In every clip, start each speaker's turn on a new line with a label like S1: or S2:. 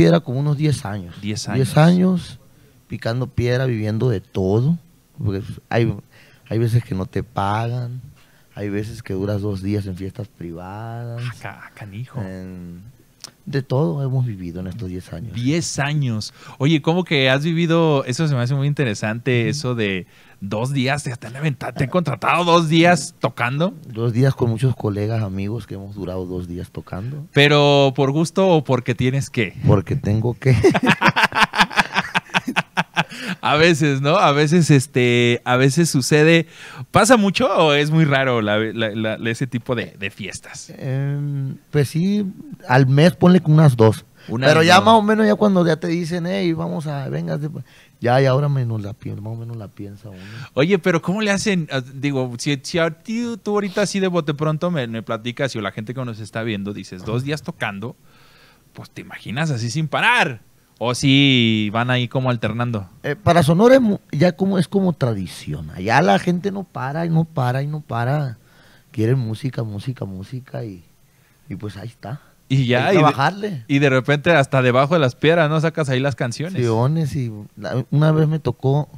S1: piedra como unos 10 años. 10 años. 10 años picando piedra, viviendo de todo. Porque hay, hay veces que no te pagan, hay veces que duras dos días en fiestas privadas. Acá, ah, ah, canijo. En, de todo hemos vivido en
S2: estos 10 años. 10 años. Oye, ¿cómo que has vivido? Eso se me hace muy interesante, eso
S1: de dos días, te, te han contratado dos días tocando. Dos días con muchos colegas, amigos que hemos durado dos días tocando.
S2: Pero por gusto o porque tienes que. Porque tengo que. a veces, ¿no? A veces, este, a veces sucede, pasa mucho o es muy raro ese tipo
S1: de, fiestas. Em, pues sí, al mes ponle unas dos. Pero ya más o menos ya cuando ya te dicen, hey, vamos a, venga, ya y ahora menos la piensa, más o menos la piensa uno.
S2: Oye, pero ¿cómo le hacen? Ah, digo, si, tú ahorita así de bote pronto me, platicas y o la gente que nos está viendo dices, dos días tocando, pues te imaginas así sin parar. ¿O si van ahí como alternando?
S1: Eh, para Sonora ya como, es como tradición. ya la gente no para y no para y no para. Quieren música, música, música y pues ahí está. Y ya. y, bajarle.
S2: De, y de repente hasta debajo de las piedras, ¿no? Sacas ahí las canciones.
S1: leones y una vez me tocó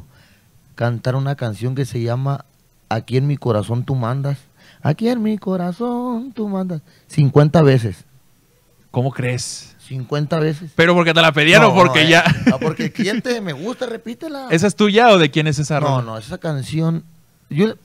S1: cantar una canción que se llama Aquí en mi corazón tú mandas. Aquí en mi corazón tú mandas. 50 veces. ¿Cómo crees? 50 veces.
S2: ¿Pero porque te la pedían o porque eh, ya...?
S1: porque quién te me gusta, repítela.
S2: ¿Esa es tuya o de quién es esa No, no,
S1: esa canción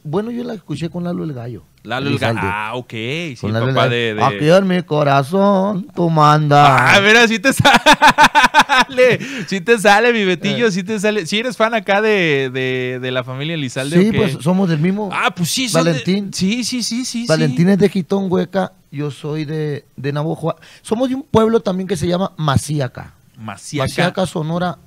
S1: bueno, yo la escuché con Lalo el Gallo. Lalo el Gallo. Ah, ok.
S2: Sí, con de,
S1: mi corazón tú manda. Ah,
S2: mira, si te sale. Si te sale, mi Betillo, eh. si te sale. Si eres fan acá de, la familia Lizalde? Sí, pues
S1: somos del mismo. Ah, pues sí, Valentín. Sí, sí, sí, sí. Valentín es de Gitón Hueca, yo soy de, de Somos de un pueblo también que se llama Masíaca.
S2: maciaca
S1: Sonora,